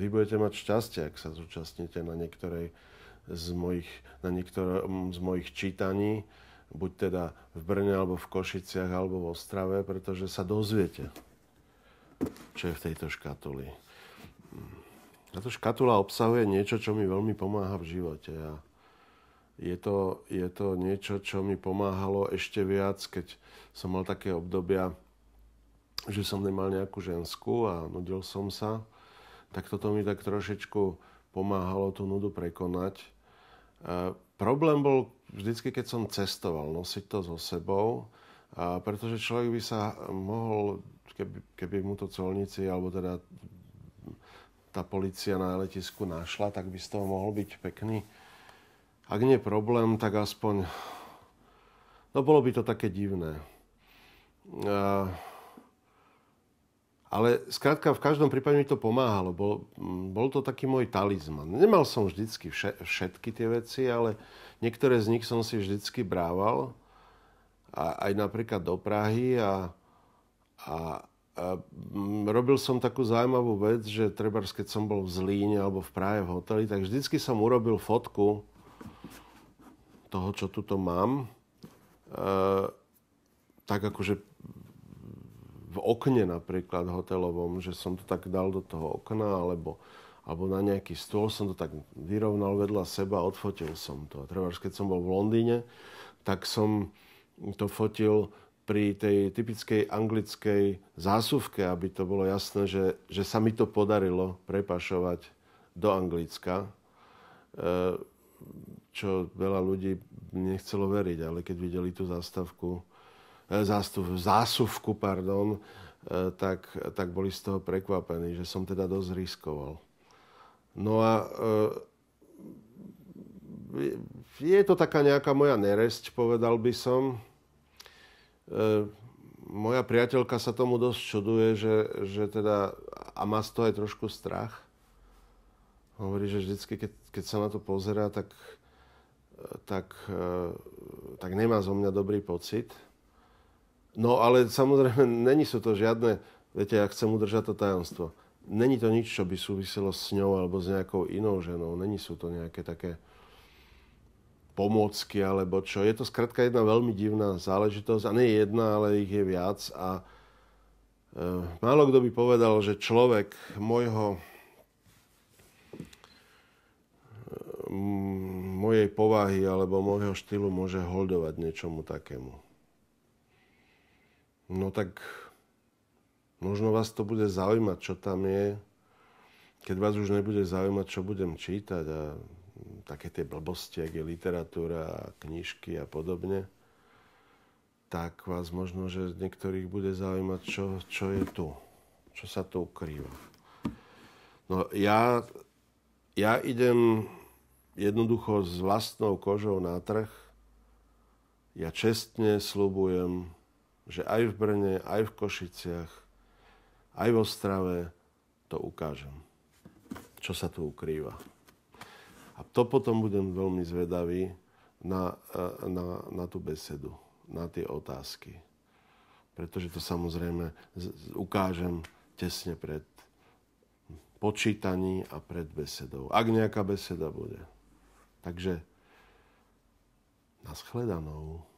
Vy budete mať šťastie, ak sa zúčastnite na niektorej z mojich, na niektorom z mojich čítaní, buď teda v Brne, alebo v Košiciach, alebo v Ostrave, pretože sa dozviete, čo je v tejto škatuli. Táto škatula obsahuje niečo, čo mi veľmi pomáha v živote. A je to, je to niečo, čo mi pomáhalo ešte viac, keď som mal také obdobia, že som nemal nejakú ženskú a nudil som sa tak toto mi tak trošičku pomáhalo tú nudu prekonať. E, problém bol vždycky, keď som cestoval, nosiť to so sebou, a pretože človek by sa mohol, keby, keby mu to colníci, alebo teda tá policia na letisku našla, tak by z toho mohol byť pekný. Ak nie problém, tak aspoň... No bolo by to také divné. E, ale skrátka, v každom prípade mi to pomáhalo. Bol, bol to taký môj talizman. Nemal som vždycky vše, všetky tie veci, ale niektoré z nich som si vždycky brával. A, aj napríklad do Prahy. A, a, a robil som takú zaujímavú vec, že treba, keď som bol v Zlíne alebo v Prahe v hoteli, tak vždycky som urobil fotku toho, čo tuto mám. E, tak akože v okne napríklad hotelovom, že som to tak dal do toho okna, alebo, alebo na nejaký stôl som to tak vyrovnal vedľa seba, odfotil som to. A treba, keď som bol v Londýne, tak som to fotil pri tej typickej anglickej zásuvke, aby to bolo jasné, že, že sa mi to podarilo prepašovať do Anglicka, e, čo veľa ľudí nechcelo veriť, ale keď videli tú zástavku E, zástup, zásuvku, pardon, e, tak, tak boli z toho prekvapení, že som teda dosť riskoval. No a e, je to taká nejaká moja neresť, povedal by som. Moja priateľka sa tomu dosť čuduje, že, že teda, a má z toho aj trošku strach. Hovorí, že vždycky, keď, keď sa na to pozera, tak, tak, tak nemá zo mňa dobrý pocit. No ale samozrejme, není sú to žiadne, viete, ja chcem udržať to tajomstvo. Není to nič, čo by súviselo s ňou alebo s nejakou inou ženou. Není sú to nejaké také pomôcky alebo čo. Je to skrátka jedna veľmi divná záležitosť a nie jedna, ale ich je viac a e, málo kto by povedal, že človek môjho mojej povahy alebo môjho štýlu môže holdovať niečomu takému. No tak možno vás to bude zaujímať, čo tam je. Keď vás už nebude zaujímať, čo budem čítať a také tie blbosti, ak je literatúra a knižky a podobne, tak vás možno, že niektorých bude zaujímať, čo, čo je tu, čo sa tu ukrýva. No ja, ja idem jednoducho s vlastnou kožou na trh. Ja čestne slubujem že aj v Brne, aj v Košiciach, aj v Ostrave to ukážem, čo sa tu ukrýva. A to potom budem veľmi zvedavý na, e, na, na tú besedu, na tie otázky. Pretože to samozrejme ukážem tesne pred počítaní a pred besedou. Ak nejaká beseda bude. Takže naschledanou.